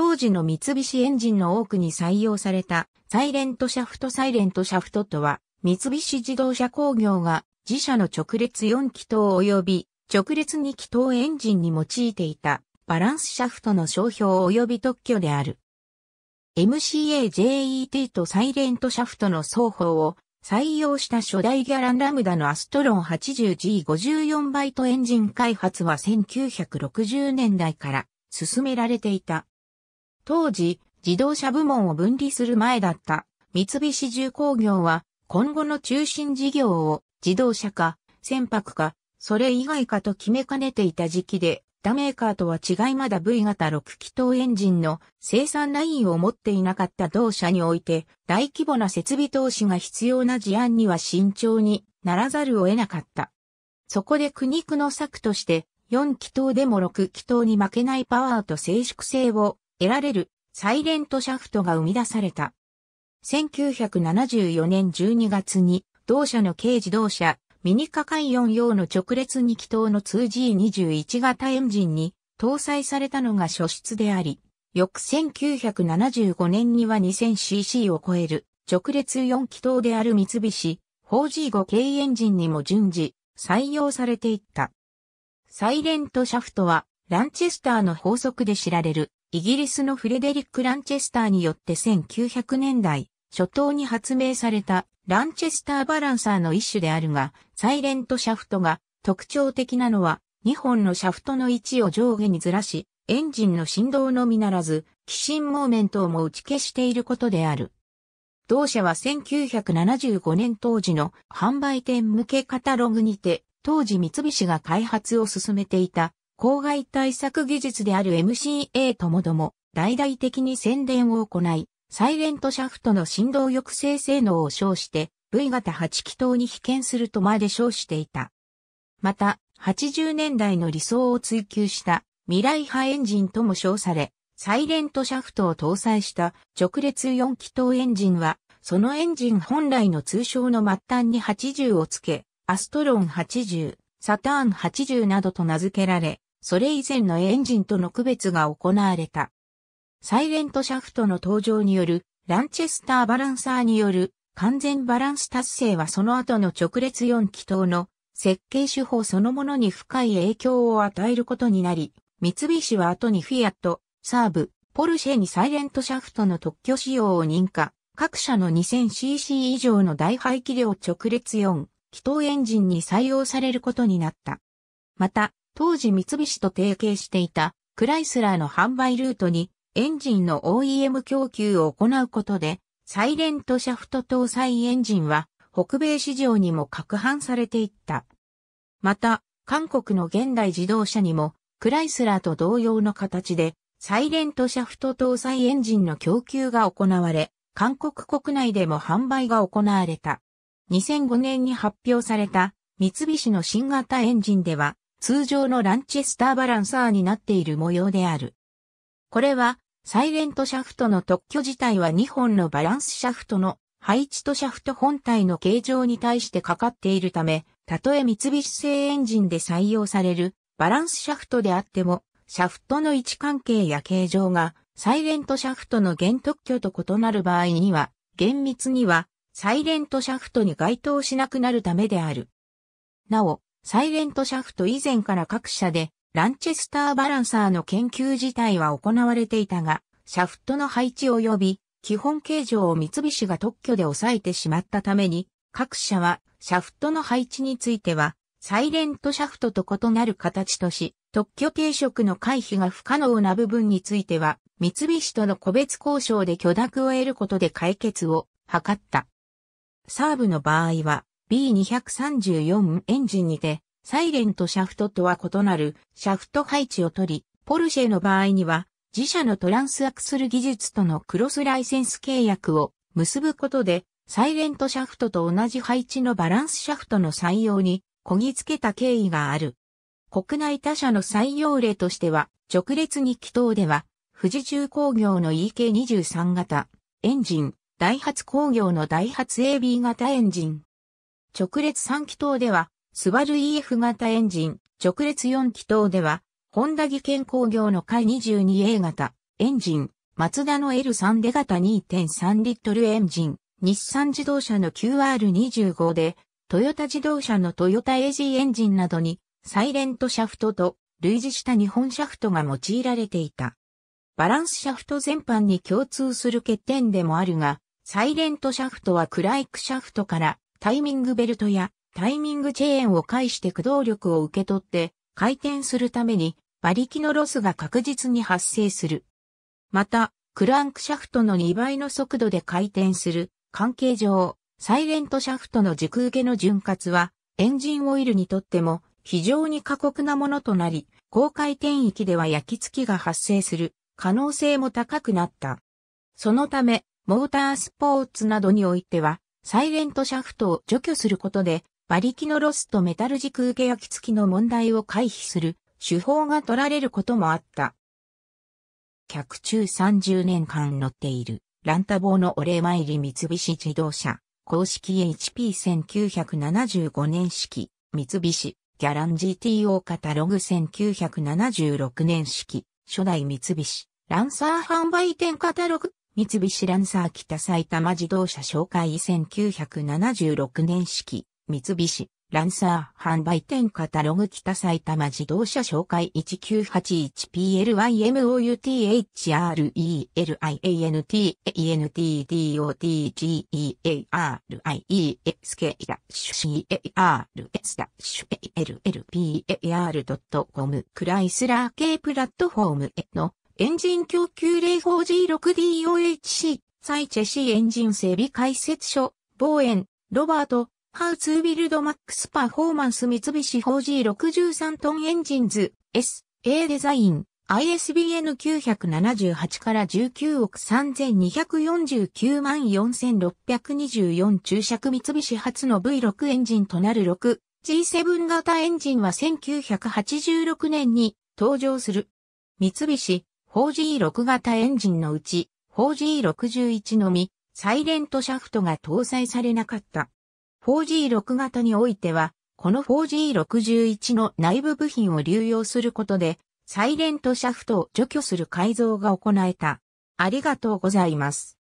当時の三菱エンジンの多くに採用されたサイレントシャフトサイレントシャフトとは、三菱自動車工業が自社の直列4気筒及び直列2気筒エンジンに用いていたバランスシャフトの商標及び特許である。MCAJET とサイレントシャフトの双方を採用した初代ギャランラムダのアストロン 80G54 バイトエンジン開発は1960年代から進められていた。当時、自動車部門を分離する前だった三菱重工業は今後の中心事業を自動車か船舶かそれ以外かと決めかねていた時期で他メーカーとは違いまだ V 型6気筒エンジンの生産ラインを持っていなかった同社において大規模な設備投資が必要な事案には慎重にならざるを得なかった。そこで苦肉の策として4気筒でも6気筒に負けないパワーと静粛性を得られるサイレントシャフトが生み出された。1974年12月に同社の軽自動車ミニカカイ4用の直列2気筒の 2G21 型エンジンに搭載されたのが初出であり、翌1975年には 2000cc を超える直列4気筒である三菱 4G5 系エンジンにも順次採用されていった。サイレントシャフトはランチェスターの法則で知られるイギリスのフレデリック・ランチェスターによって1900年代初頭に発明されたランチェスターバランサーの一種であるが、サイレントシャフトが特徴的なのは2本のシャフトの位置を上下にずらし、エンジンの振動のみならず、起振モーメントをも打ち消していることである。同社は1975年当時の販売店向けカタログにて、当時三菱が開発を進めていた公害対策技術である MCA ともども、大々的に宣伝を行い、サイレントシャフトの振動抑制性能を称して、V 型8気筒に被験するとまで称していた。また、80年代の理想を追求した未来派エンジンとも称され、サイレントシャフトを搭載した直列4気筒エンジンは、そのエンジン本来の通称の末端に80をつけ、アストロン80、サターン80などと名付けられ、それ以前のエンジンとの区別が行われた。サイレントシャフトの登場によるランチェスターバランサーによる完全バランス達成はその後の直列4気筒の設計手法そのものに深い影響を与えることになり、三菱は後にフィアット、サーブ、ポルシェにサイレントシャフトの特許使用を認可、各社の 2000cc 以上の大排気量直列4気筒エンジンに採用されることになった。また、当時三菱と提携していたクライスラーの販売ルートにエンジンの OEM 供給を行うことで、サイレントシャフト搭載エンジンは北米市場にも拡販されていった。また、韓国の現代自動車にもクライスラーと同様の形でサイレントシャフト搭載エンジンの供給が行われ、韓国国内でも販売が行われた。2005年に発表された三菱の新型エンジンでは、通常のランチェスターバランサーになっている模様である。これは、サイレントシャフトの特許自体は2本のバランスシャフトの配置とシャフト本体の形状に対してかかっているため、たとえ三菱製エンジンで採用されるバランスシャフトであっても、シャフトの位置関係や形状がサイレントシャフトの原特許と異なる場合には、厳密にはサイレントシャフトに該当しなくなるためである。なお、サイレントシャフト以前から各社でランチェスターバランサーの研究自体は行われていたが、シャフトの配置及び基本形状を三菱が特許で抑えてしまったために、各社はシャフトの配置については、サイレントシャフトと異なる形とし、特許抵触の回避が不可能な部分については、三菱との個別交渉で許諾を得ることで解決を図った。サーブの場合は、B234 エンジンにて、サイレントシャフトとは異なるシャフト配置を取り、ポルシェの場合には、自社のトランスアクスル技術とのクロスライセンス契約を結ぶことで、サイレントシャフトと同じ配置のバランスシャフトの採用にこぎつけた経緯がある。国内他社の採用例としては、直列に気筒では、富士重工業の EK23 型エンジン、ダイハツ工業のダイハツ AB 型エンジン、直列3気筒では、スバル EF 型エンジン、直列4気筒では、ホンダ技研工業の回 22A 型エンジン、マツダの L3 で型2.3リットルエンジン、日産自動車の QR25 で、トヨタ自動車のトヨタ AG エンジンなどに、サイレントシャフトと類似した日本シャフトが用いられていた。バランスシャフト全般に共通する欠点でもあるが、サイレントシャフトはクライクシャフトからタイミングベルトやタイミングチェーンを介して駆動力を受け取って回転するために馬力のロスが確実に発生する。また、クランクシャフトの2倍の速度で回転する関係上、サイレントシャフトの軸受けの潤滑はエンジンオイルにとっても非常に過酷なものとなり、高回転域では焼き付きが発生する可能性も高くなった。そのため、モータースポーツなどにおいては、サイレントシャフトを除去することで、馬力のロスとメタル軸受け焼き付きの問題を回避する手法が取られることもあった。客中30年間乗っているランタボーのお礼参り三菱自動車公式 HP1975 年式三菱ギャラン GTO カタログ1976年式初代三菱ランサー販売店カタログ三菱ランサー北埼玉自動車紹介1976年式、三菱ランサー販売店カタログ北埼玉自動車紹介1 9 8 1 p l y m o u t h r e l i a n t a t o t g e a r i e s k c a r s l l p a r c o m クライスラー系プラットフォームへのエンジン供給例 4G6DOHC、サイチェシーエンジン整備解説書、ボーエン、ロバート、ハウツービルドマックスパフォーマンス三菱 4G63 トンエンジンズ、S、A デザイン、ISBN 978から19億3249万4624注釈三菱初の V6 エンジンとなる 6G7 型エンジンは1986年に登場する。三菱 4G6 型エンジンのうち 4G61 のみ、サイレントシャフトが搭載されなかった。4G6 型においては、この 4G61 の内部部品を流用することで、サイレントシャフトを除去する改造が行えた。ありがとうございます。